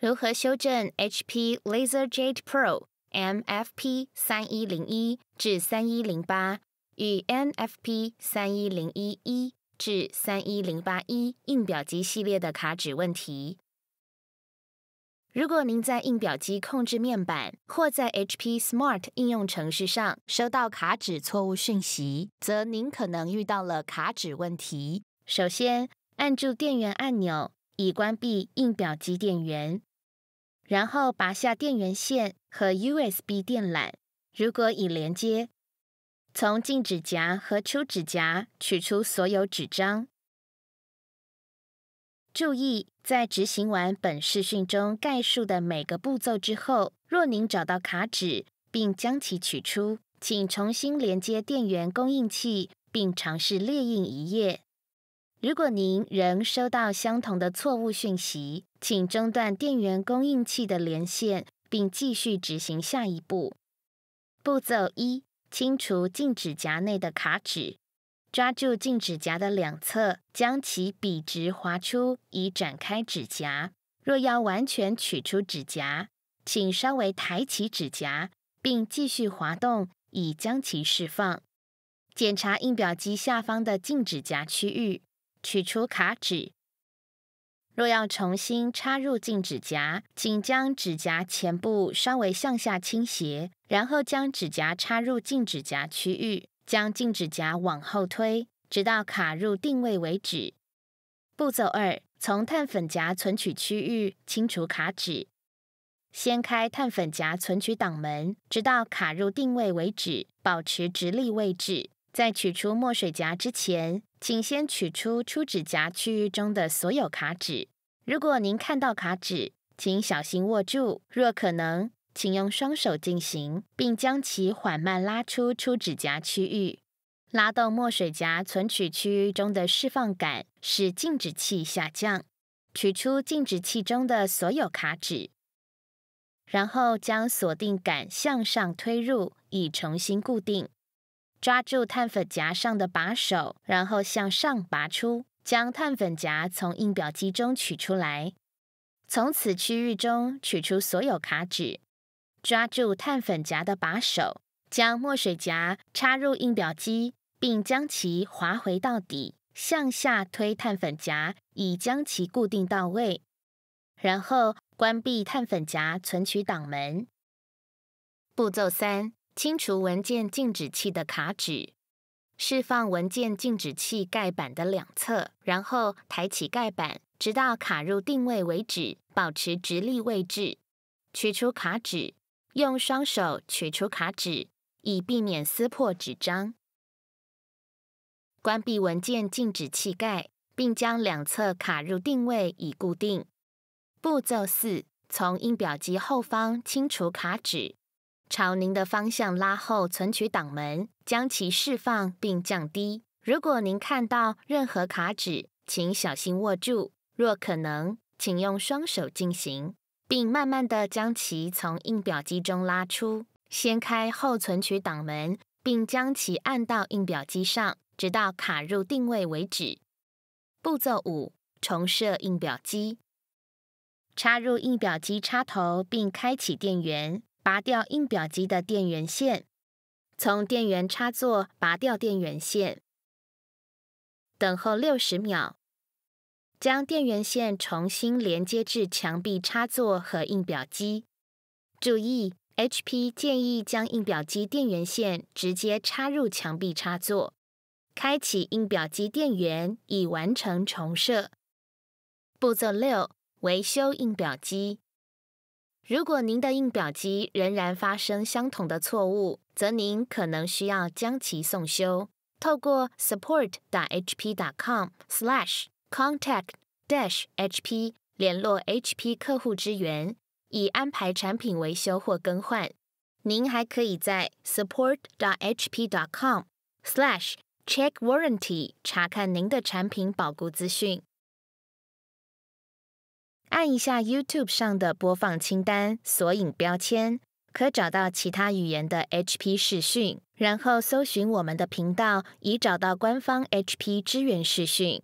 如何修正 HP LaserJet Pro MFP 3101至3108与 NFP 31011至31081印表机系列的卡纸问题？如果您在印表机控制面板或在 HP Smart 应用程式上收到卡纸错误讯息，则您可能遇到了卡纸问题。首先，按住电源按钮以关闭印表机电源，然后拔下电源线和 USB 电缆。如果已连接，从进纸夹和出纸夹取出所有纸张。注意，在执行完本视讯中概述的每个步骤之后，若您找到卡纸并将其取出，请重新连接电源供应器，并尝试列印一页。如果您仍收到相同的错误讯息，请中断电源供应器的连线，并继续执行下一步。步骤一：清除禁止夹内的卡纸。抓住静指甲的两侧，将其笔直划出，以展开指甲。若要完全取出指甲，请稍微抬起指甲，并继续滑动，以将其释放。检查印表机下方的静指甲区域，取出卡纸。若要重新插入静指甲，请将指甲前部稍微向下倾斜，然后将指甲插入静指甲区域。将静止夹往后推，直到卡入定位为止。步骤二：从碳粉夹存取区域清除卡纸。掀开碳粉夹存取挡门，直到卡入定位为止，保持直立位置。在取出墨水夹之前，请先取出出纸夹区域中的所有卡纸。如果您看到卡纸，请小心握住。若可能，请用双手进行，并将其缓慢拉出出指甲区域。拉动墨水夹存取区域中的释放杆，使静止器下降。取出静止器中的所有卡纸，然后将锁定杆向上推入，以重新固定。抓住碳粉夹上的把手，然后向上拔出，将碳粉夹从印表机中取出来。从此区域中取出所有卡纸。抓住碳粉夹的把手，将墨水夹插入印表机，并将其滑回到底。向下推碳粉夹，以将其固定到位。然后关闭碳粉夹存取挡门。步骤三：清除文件静止器的卡纸。释放文件静止器盖板的两侧，然后抬起盖板，直到卡入定位为止，保持直立位置。取出卡纸。用双手取出卡纸，以避免撕破纸张。关闭文件静止器盖，并将两侧卡入定位以固定。步骤四：从印表机后方清除卡纸。朝您的方向拉后存取挡门，将其释放并降低。如果您看到任何卡纸，请小心握住。若可能，请用双手进行。并慢慢的将其从印表机中拉出，掀开后存取挡门，并将其按到印表机上，直到卡入定位为止。步骤五：重设印表机。插入印表机插头并开启电源，拔掉印表机的电源线，从电源插座拔掉电源线，等候六十秒。将电源线重新连接至墙壁插座和印表机。注意，HP 建议将印表机电源线直接插入墙壁插座。开启印表机电源，已完成重设。步骤六：维修印表机。如果您的印表机仍然发生相同的错误，则您可能需要将其送修。透过 support.hp.com/slash Contact d a s HP，h 联络 HP 客户支援，以安排产品维修或更换。您还可以在 support.hp.com/slash/checkwarranty 查看您的产品保固资讯。按一下 YouTube 上的播放清单索引标签，可找到其他语言的 HP 视讯，然后搜寻我们的频道，以找到官方 HP 支援视讯。